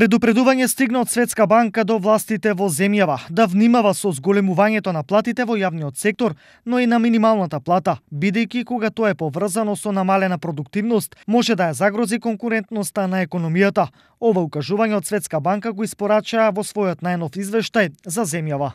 Предупредување стигна од Светска банка до властите во земјава да внимава со зголемувањето на платите во јавниот сектор, но и на минималната плата, бидејќи кога тоа е поврзано со намалена продуктивност, може да ја загрози конкурентноста на економијата. Ова укажување од Светска банка го испорачаа во својот најнов извештај за земјава.